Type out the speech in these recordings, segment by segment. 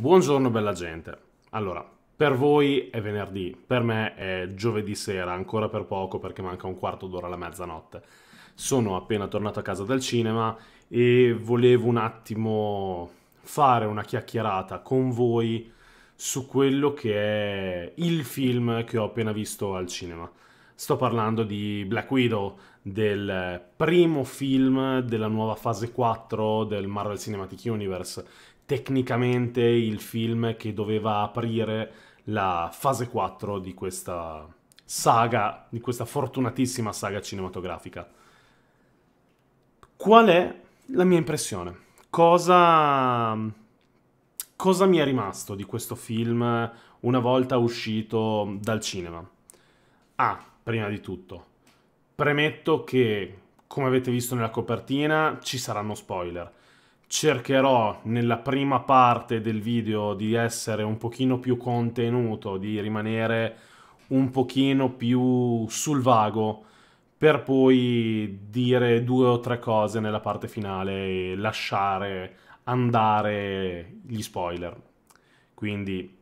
Buongiorno bella gente. Allora, per voi è venerdì, per me è giovedì sera, ancora per poco perché manca un quarto d'ora alla mezzanotte. Sono appena tornato a casa dal cinema e volevo un attimo fare una chiacchierata con voi su quello che è il film che ho appena visto al cinema. Sto parlando di Black Widow, del primo film della nuova fase 4 del Marvel Cinematic Universe, tecnicamente il film che doveva aprire la fase 4 di questa saga, di questa fortunatissima saga cinematografica. Qual è la mia impressione? Cosa, cosa mi è rimasto di questo film una volta uscito dal cinema? Ah, prima di tutto, premetto che, come avete visto nella copertina, ci saranno spoiler cercherò nella prima parte del video di essere un pochino più contenuto, di rimanere un pochino più sul vago per poi dire due o tre cose nella parte finale e lasciare andare gli spoiler. Quindi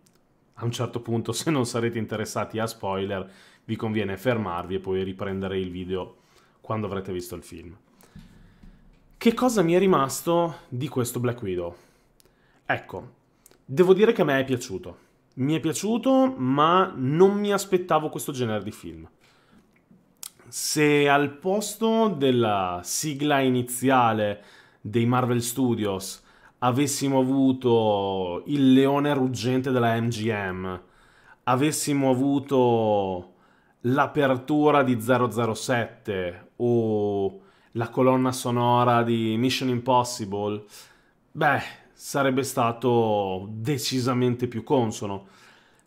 a un certo punto se non sarete interessati a spoiler vi conviene fermarvi e poi riprendere il video quando avrete visto il film. Che cosa mi è rimasto di questo Black Widow? Ecco, devo dire che a me è piaciuto. Mi è piaciuto, ma non mi aspettavo questo genere di film. Se al posto della sigla iniziale dei Marvel Studios avessimo avuto il leone ruggente della MGM, avessimo avuto l'apertura di 007 o la colonna sonora di Mission Impossible, beh, sarebbe stato decisamente più consono.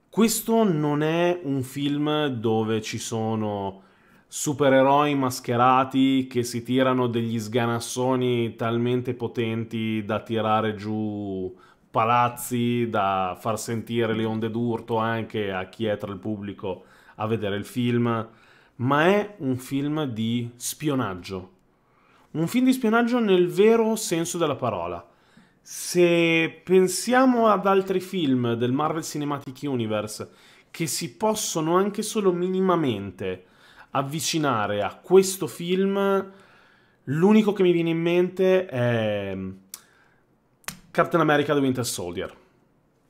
Questo non è un film dove ci sono supereroi mascherati che si tirano degli sganassoni talmente potenti da tirare giù palazzi, da far sentire le onde d'urto anche a chi è tra il pubblico a vedere il film, ma è un film di spionaggio un film di spionaggio nel vero senso della parola. Se pensiamo ad altri film del Marvel Cinematic Universe che si possono anche solo minimamente avvicinare a questo film, l'unico che mi viene in mente è ehm, Captain America The Winter Soldier.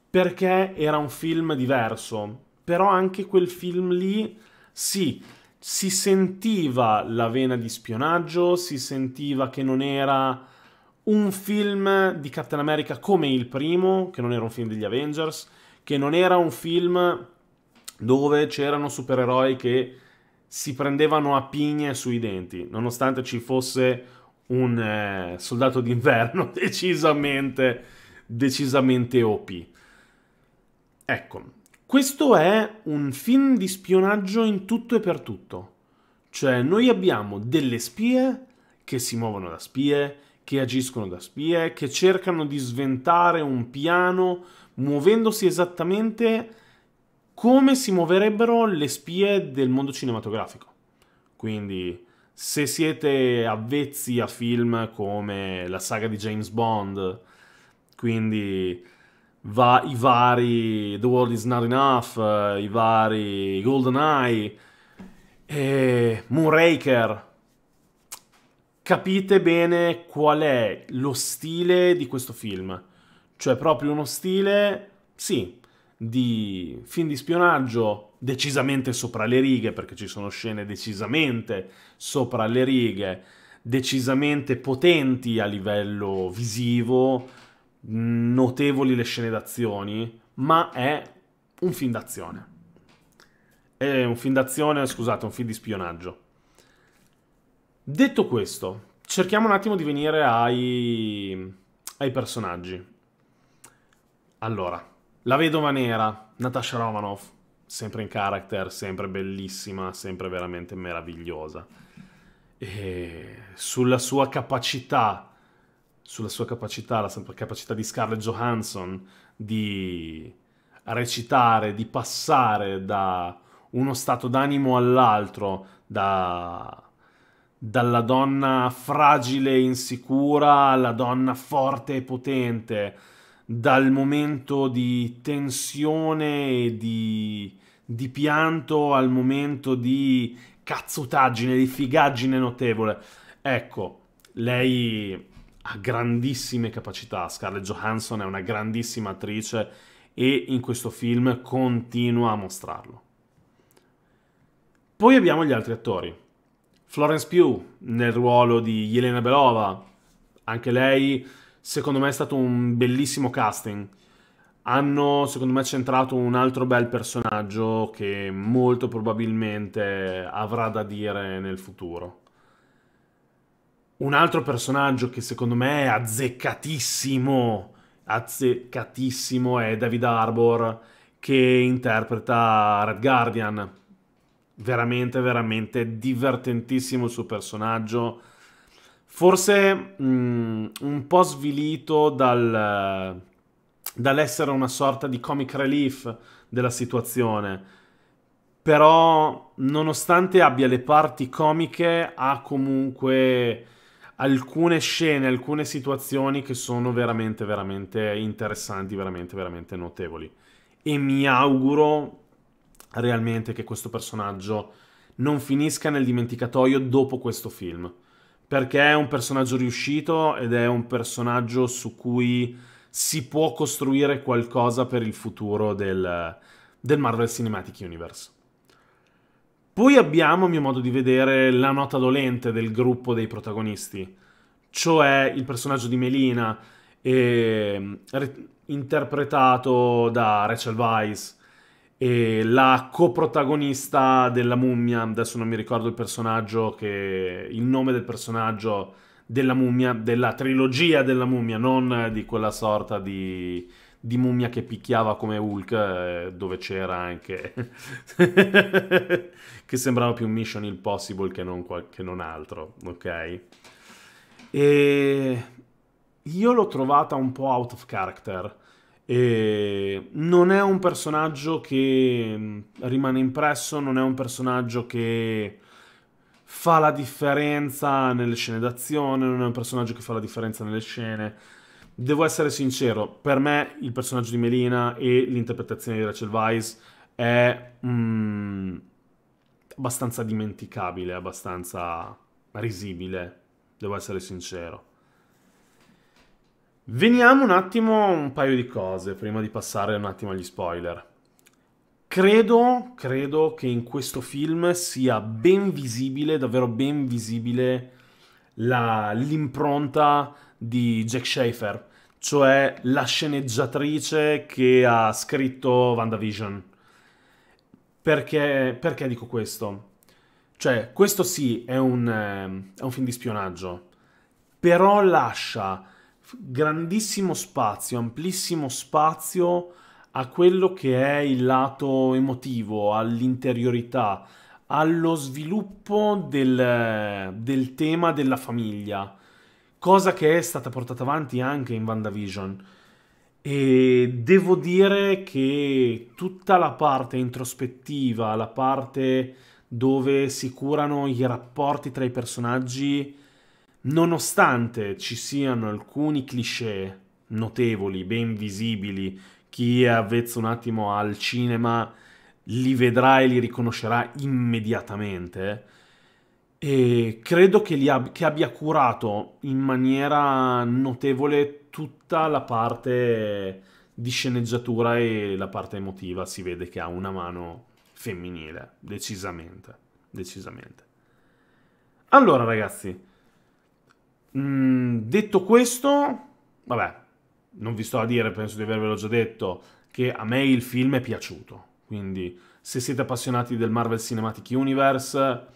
Perché era un film diverso, però anche quel film lì, sì, si sentiva la vena di spionaggio, si sentiva che non era un film di Captain America come il primo, che non era un film degli Avengers, che non era un film dove c'erano supereroi che si prendevano a pigne sui denti, nonostante ci fosse un eh, soldato d'inverno decisamente, decisamente OP. Ecco, questo è un film di spionaggio in tutto e per tutto. Cioè, noi abbiamo delle spie che si muovono da spie, che agiscono da spie, che cercano di sventare un piano muovendosi esattamente come si muoverebbero le spie del mondo cinematografico. Quindi, se siete avvezzi a film come la saga di James Bond, quindi va, i vari The World Is Not Enough, eh, i vari Golden Eye, e Moonraker. Capite bene qual è lo stile di questo film. Cioè proprio uno stile, sì, di film di spionaggio decisamente sopra le righe, perché ci sono scene decisamente sopra le righe, decisamente potenti a livello visivo, notevoli le scene d'azione, ma è un film d'azione. È un film d'azione, scusate, un film di spionaggio. Detto questo, cerchiamo un attimo di venire ai, ai personaggi. Allora, la vedova nera, Natasha Romanoff, sempre in character, sempre bellissima, sempre veramente meravigliosa. E sulla sua capacità sulla sua capacità, la capacità di Scarlett Johansson di recitare, di passare da uno stato d'animo all'altro, da, dalla donna fragile e insicura alla donna forte e potente, dal momento di tensione e di, di pianto al momento di cazzutaggine, di figaggine notevole. Ecco, lei ha grandissime capacità, Scarlett Johansson è una grandissima attrice e in questo film continua a mostrarlo. Poi abbiamo gli altri attori. Florence Pugh nel ruolo di Yelena Belova, anche lei secondo me è stato un bellissimo casting. Hanno secondo me centrato un altro bel personaggio che molto probabilmente avrà da dire nel futuro. Un altro personaggio che secondo me è azzeccatissimo, azzeccatissimo è David Harbour che interpreta Red Guardian. Veramente, veramente divertentissimo il suo personaggio. Forse mm, un po' svilito dal, dall'essere una sorta di comic relief della situazione. Però, nonostante abbia le parti comiche, ha comunque alcune scene, alcune situazioni che sono veramente, veramente interessanti, veramente, veramente notevoli. E mi auguro realmente che questo personaggio non finisca nel dimenticatoio dopo questo film. Perché è un personaggio riuscito ed è un personaggio su cui si può costruire qualcosa per il futuro del, del Marvel Cinematic Universe. Poi abbiamo, a mio modo di vedere, la nota dolente del gruppo dei protagonisti, cioè il personaggio di Melina, eh, interpretato da Rachel Weisz, e la coprotagonista della mummia, adesso non mi ricordo il personaggio, che, il nome del personaggio della mummia, della trilogia della mummia, non di quella sorta di di mummia che picchiava come Hulk, eh, dove c'era anche... che sembrava più Mission Impossible che non, che non altro, ok? E io l'ho trovata un po' out of character. E non è un personaggio che mm, rimane impresso, non è un personaggio che fa la differenza nelle scene d'azione, non è un personaggio che fa la differenza nelle scene Devo essere sincero, per me il personaggio di Melina e l'interpretazione di Rachel Weiss è mm, abbastanza dimenticabile, abbastanza risibile, devo essere sincero. Veniamo un attimo a un paio di cose prima di passare un attimo agli spoiler. Credo, credo che in questo film sia ben visibile, davvero ben visibile, la, l'impronta di Jack Schaefer cioè la sceneggiatrice che ha scritto WandaVision. Perché, perché dico questo? Cioè, questo sì è un, eh, è un film di spionaggio, però lascia grandissimo spazio, amplissimo spazio a quello che è il lato emotivo, all'interiorità, allo sviluppo del, del tema della famiglia cosa che è stata portata avanti anche in WandaVision. E devo dire che tutta la parte introspettiva, la parte dove si curano i rapporti tra i personaggi, nonostante ci siano alcuni cliché notevoli, ben visibili, chi è avvezzo un attimo al cinema li vedrà e li riconoscerà immediatamente e credo che, ab- che, abbia curato in maniera notevole tutta la parte di sceneggiatura e la parte emotiva. Si vede che ha una mano femminile, decisamente. Decisamente. Allora, ragazzi, mh, mm, detto questo, vabbè, non vi sto a dire, penso di avervelo già detto, che a me il film è piaciuto. Quindi, se siete appassionati del Marvel Cinematic Universe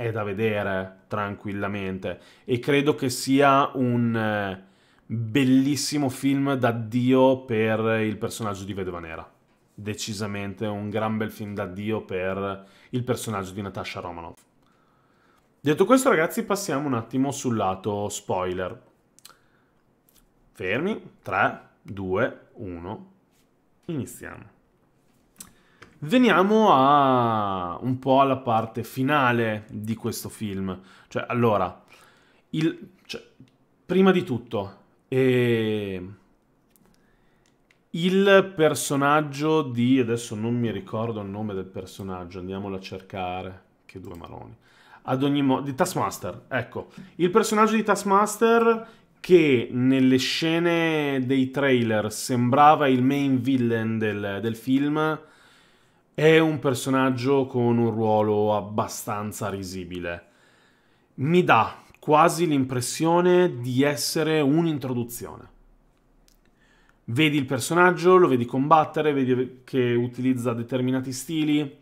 è da vedere tranquillamente e credo che sia un eh, bellissimo film d'addio per il personaggio di Vedova Nera. Decisamente un gran bel film d'addio per il personaggio di Natasha Romanoff. Detto questo ragazzi passiamo un attimo sul lato spoiler. Fermi, 3, 2, 1, iniziamo. Veniamo a un po' alla parte finale di questo film. Cioè, allora, il, cioè, prima di tutto, eh, il personaggio di... Adesso non mi ricordo il nome del personaggio, andiamolo a cercare. Che due maroni. Ad ogni modo... Di Taskmaster, ecco. Il personaggio di Taskmaster che nelle scene dei trailer sembrava il main villain del, del film è un personaggio con un ruolo abbastanza risibile. Mi dà quasi l'impressione di essere un'introduzione. Vedi il personaggio, lo vedi combattere, vedi che utilizza determinati stili,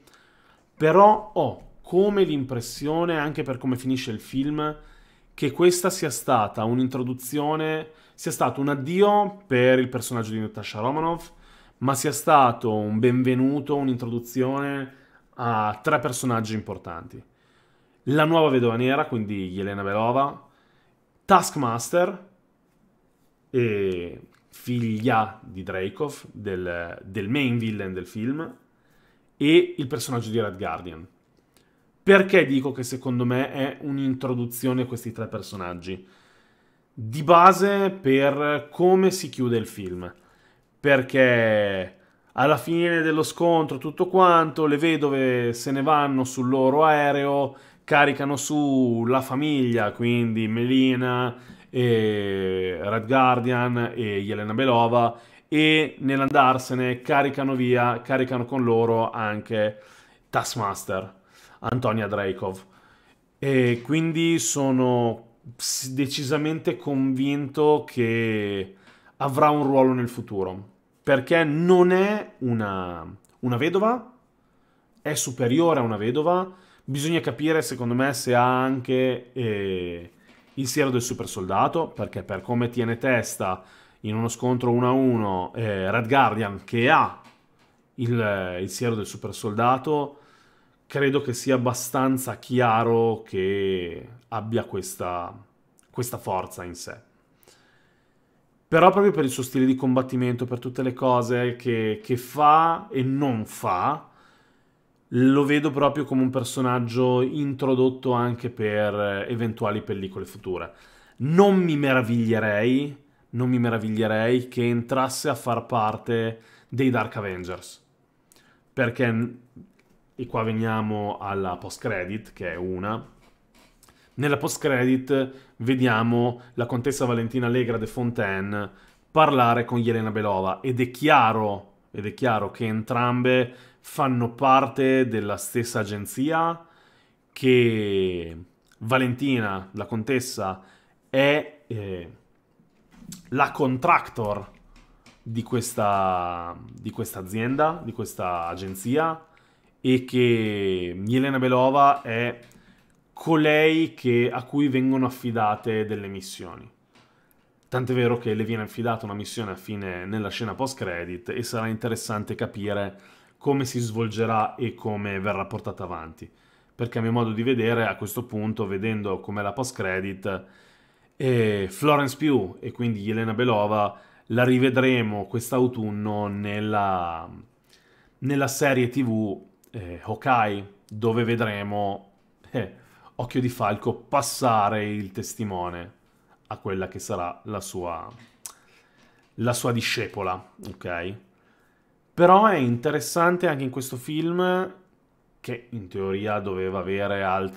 però ho come l'impressione, anche per come finisce il film, che questa sia stata un'introduzione, sia stato un addio per il personaggio di Natasha Romanov, ma sia stato un benvenuto, un'introduzione a tre personaggi importanti. La nuova vedova nera, quindi Yelena Belova, Taskmaster e figlia di Dreykov, del, del main villain del film, e il personaggio di Red Guardian. Perché dico che secondo me è un'introduzione a questi tre personaggi? Di base per come si chiude il film perché alla fine dello scontro tutto quanto, le vedove se ne vanno sul loro aereo, caricano su la famiglia, quindi Melina, e Red Guardian e Yelena Belova e nell'andarsene caricano via, caricano con loro anche Taskmaster, Antonia Dreykov. E quindi sono decisamente convinto che avrà un ruolo nel futuro, perché non è una, una vedova, è superiore a una vedova, bisogna capire secondo me se ha anche eh, il siero del super soldato, perché per come tiene testa in uno scontro 1-1 eh, Red Guardian che ha il, il siero del super soldato, credo che sia abbastanza chiaro che abbia questa, questa forza in sé. Però proprio per il suo stile di combattimento, per tutte le cose che, che fa e non fa, lo vedo proprio come un personaggio introdotto anche per eh, eventuali pellicole future. Non mi meraviglierei, non mi meraviglierei che entrasse a far parte dei Dark Avengers. Perché, e qua veniamo alla post-credit, che è una, nella post-credit vediamo la contessa Valentina Allegra de Fontaine parlare con Yelena Belova ed è chiaro, ed è chiaro che entrambe fanno parte della stessa agenzia, che Valentina, la contessa, è eh, la contractor di questa, di questa azienda, di questa agenzia, e che Yelena Belova è colei che, a cui vengono affidate delle missioni. Tant'è vero che le viene affidata una missione a fine nella scena post-credit e sarà interessante capire come si svolgerà e come verrà portata avanti. Perché a mio modo di vedere, a questo punto, vedendo com'è la post-credit, eh, Florence Pugh e quindi Elena Belova la rivedremo quest'autunno nella, nella serie tv eh, Hawkeye, dove vedremo... Eh, Occhio di Falco passare il testimone a quella che sarà la sua, la sua discepola, ok? Però è interessante anche in questo film, che in teoria doveva avere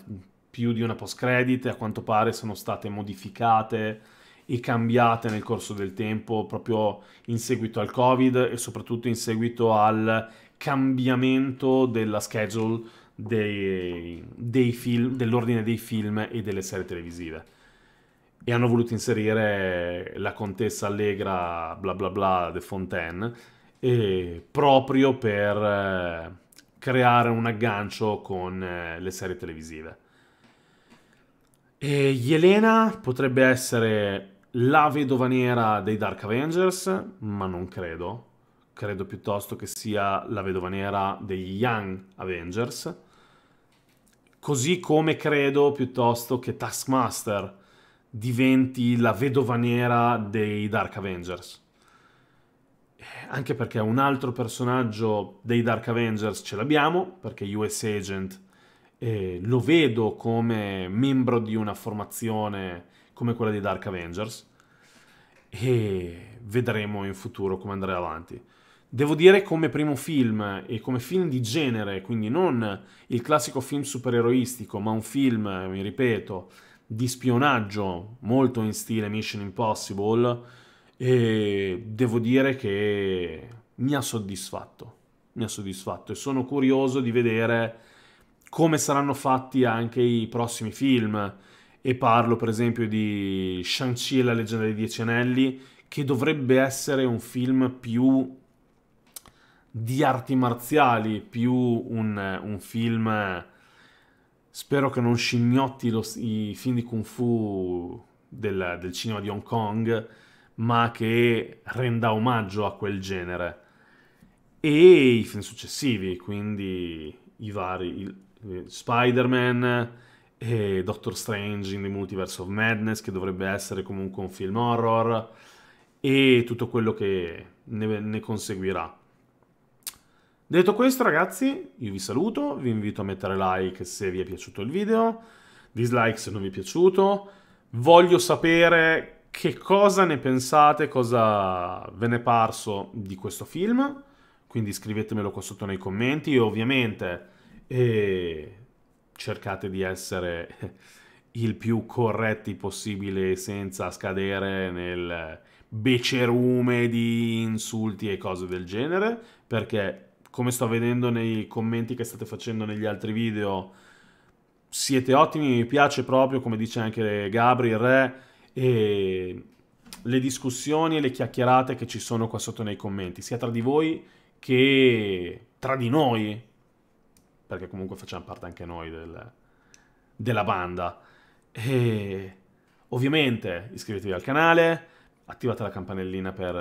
più di una post-credit, a quanto pare sono state modificate e cambiate nel corso del tempo, proprio in seguito al Covid e soprattutto in seguito al cambiamento della schedule dei, dei film, dell'ordine dei film e delle serie televisive. E hanno voluto inserire la contessa allegra bla bla bla de Fontaine proprio per eh, creare un aggancio con eh, le serie televisive. E Yelena potrebbe essere la vedova nera dei Dark Avengers, ma non credo. Credo piuttosto che sia la vedova nera degli Young Avengers. Così come credo piuttosto che Taskmaster diventi la vedova nera dei Dark Avengers. Eh, anche perché un altro personaggio dei Dark Avengers ce l'abbiamo, perché US Agent eh, lo vedo come membro di una formazione come quella dei Dark Avengers e vedremo in futuro come andrà avanti. Devo dire come primo film e come film di genere, quindi non il classico film supereroistico, ma un film, mi ripeto, di spionaggio molto in stile Mission Impossible e devo dire che mi ha soddisfatto, mi ha soddisfatto e sono curioso di vedere come saranno fatti anche i prossimi film e parlo per esempio di Shang-Chi e la leggenda dei dieci anelli che dovrebbe essere un film più di arti marziali più un, un film... Spero che non scignotti lo, i film di kung fu del, del cinema di Hong Kong, ma che renda omaggio a quel genere. E i film successivi, quindi i vari eh, Spider-Man e Doctor Strange in The Multiverse of Madness, che dovrebbe essere comunque un film horror, e tutto quello che ne, ne conseguirà. Detto questo ragazzi, io vi saluto, vi invito a mettere like se vi è piaciuto il video, dislike se non vi è piaciuto, voglio sapere che cosa ne pensate, cosa ve ne è parso di questo film, quindi scrivetemelo qua sotto nei commenti e ovviamente eh, cercate di essere il più corretti possibile senza scadere nel becerume di insulti e cose del genere, perché come sto vedendo nei commenti che state facendo negli altri video, siete ottimi, mi piace proprio, come dice anche Gabri, il re, e le discussioni e le chiacchierate che ci sono qua sotto nei commenti, sia tra di voi che tra di noi, perché comunque facciamo parte anche noi del, della banda. E ovviamente iscrivetevi al canale, attivate la campanellina per,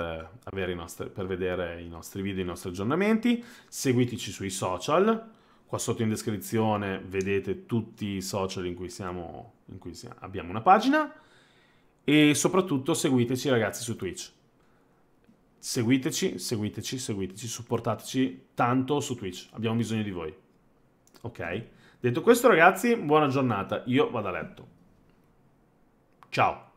eh, nostri, per, vedere i nostri video, i nostri aggiornamenti, seguiteci sui social, qua sotto in descrizione vedete tutti i social in cui, siamo, in cui siamo, abbiamo una pagina e soprattutto seguiteci ragazzi su Twitch. Seguiteci, seguiteci, seguiteci, supportateci tanto su Twitch, abbiamo bisogno di voi. Ok? Detto questo ragazzi, buona giornata, io vado a letto. Ciao!